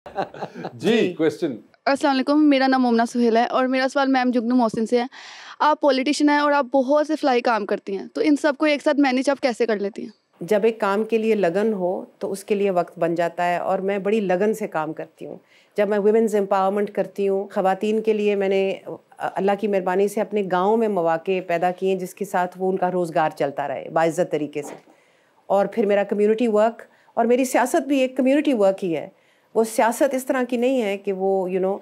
जी question वालेकुम मेरा नाम मोमना सुहेल है और मेरा सवाल मैम जुगनू मोहसिन से है आप पॉलिटिशियन हैं और आप बहुत से फ्लाई काम करती हैं तो इन सबको एक साथ मैनेज आप कैसे कर लेती हैं जब एक काम के लिए लगन हो तो उसके लिए वक्त बन जाता है और मैं बड़ी लगन से काम करती हूँ जब मैं वुमेंस एम्पावरमेंट करती हूँ ख़वातीन के लिए मैंने अल्लाह की मेहरबानी से अपने गाँव में मौाक़े पैदा किए जिसके साथ वो उनका रोज़गार चलता रहे बाज़त तरीके से और फिर मेरा कम्यूनिटी वर्क और मेरी सियासत भी एक कम्यूनिटी वर्क ही है वो सियासत इस तरह की नहीं है कि वो यू नो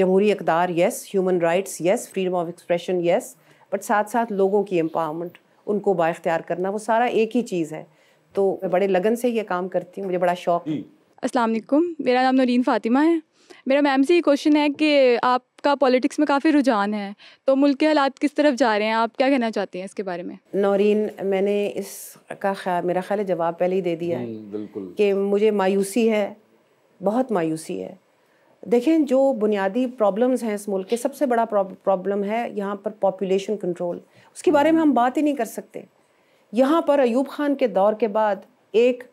जमहूरी अकदार yes human rights yes freedom of expression yes but साथ साथ लोगों की एम्पावरमेंट उनको बाख्तियार करना वो सारा एक ही चीज़ है तो मैं बड़े लगन से ये काम करती हूँ मुझे बड़ा शौक अस्सलाम वालेकुम मेरा नाम नौरीन फातिमा है मेरा मैम से ये क्वेश्चन है कि आपका पॉलिटिक्स में काफ़ी रुझान है तो मुल्क के हालात किस तरफ जा रहे हैं आप क्या कहना चाहते हैं इसके बारे में नौरीन मैंने इसका ख्या मेरा ख्याल जवाब पहले ही दे दिया है हम्म, कि मुझे मायूसी है बहुत मायूसी है देखें जो बुनियादी प्रॉब्लम्स हैं इस मुल्क के सबसे बड़ा प्रॉब्लम है यहाँ पर पॉपुलेशन कंट्रोल उसके बारे में हम बात ही नहीं कर सकते यहाँ पर अयूब खान के दौर के बाद एक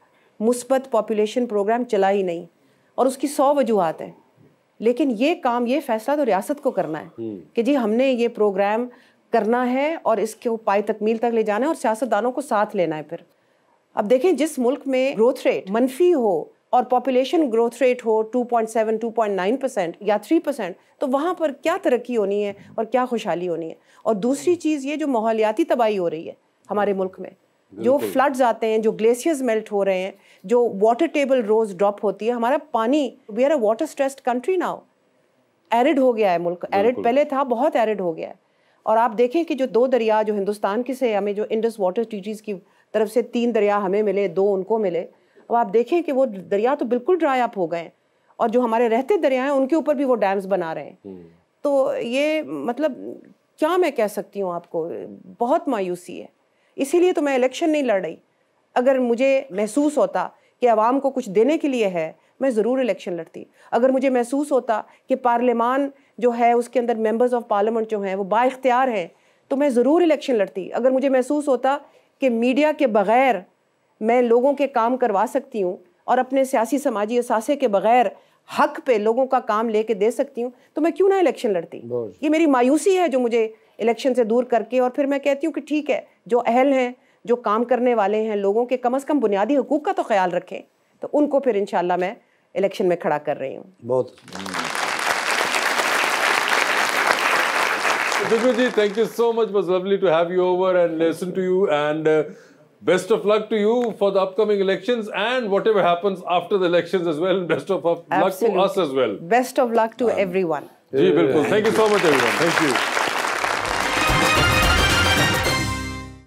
मुस्बत पॉपुलेशन प्रोग्राम चला ही नहीं और उसकी सौ वजूहत हैं लेकिन ये काम ये फैसला तो रियासत को करना है हम्म। कि जी हमने ये प्रोग्राम करना है और इसके पाए तकमील तक ले जाना है और सियासतदानों को साथ लेना है फिर अब देखें जिस मुल्क में ग्रोथ रेट मनफी हो और पॉपुलेशन ग्रोथ रेट हो 2.7, 2.9 परसेंट या 3 परसेंट तो वहाँ पर क्या तरक्की होनी है और क्या खुशहाली होनी है और दूसरी हम्म। चीज़ ये जो माहौलियाती तबाही हो रही है हमारे हम्म। मुल्क में जो फ्लड्स आते हैं जो ग्लेशियर्स मेल्ट हो रहे हैं जो वाटर टेबल रोज़ ड्रॉप होती है हमारा पानी we are a water stressed country now arid हो गया है मुल्क एरिड पहले था बहुत एरिड हो गया है और आप देखें कि जो दो दरिया जो हिंदुस्तान के से हमें जो इंडस वाटर ट्रीटीज़ की तरफ से तीन दरिया हमें मिले दो उनको मिले अब आप देखें कि वो दरिया तो बिल्कुल ड्राई अप हो गए और जो हमारे रहते दरिया हैं उनके ऊपर भी वो डैम्स बना रहे हैं हम्म। तो ये मतलब क्या मैं कह सकती हूँ आपको बहुत मायूसी है इसीलिए तो मैं इलेक्शन नहीं लड़ रही अगर मुझे महसूस होता कि आवाम को कुछ देने के लिए है मैं ज़रूर इलेक्शन लड़ती अगर मुझे महसूस होता कि पार्लियामान जो है उसके अंदर मेंबर्स ऑफ पार्लियामेंट जो हैं वो बाख्तियार हैं तो मैं ज़रूर इलेक्शन लड़ती अगर मुझे महसूस होता कि मीडिया के बग़ैर मैं लोगों के काम करवा सकती हूँ और अपने सियासी समाजी असासे के बगैर हक पे लोगों का काम लेके दे सकती हूँ तो मैं क्यों ना इलेक्शन लड़ती ये मेरी मायूसी है जो मुझे इलेक्शन से दूर करके और फिर मैं कहती हूँ कि ठीक है जो अहल हैं जो काम करने वाले हैं लोगों के कम अज़ कम बुनियादी हकूक का तो ख्याल रखें तो उनको फिर इन मैं इलेक्शन में खड़ा कर रही हूँ बहुत जी thank you so much much. Lovely to have you over and listen to you and uh, Best of luck to you for the upcoming elections and whatever happens after the elections as well. Best of Absolutely. luck to us as well. Best of luck to um, everyone. Thank you so much, everyone. Thank you.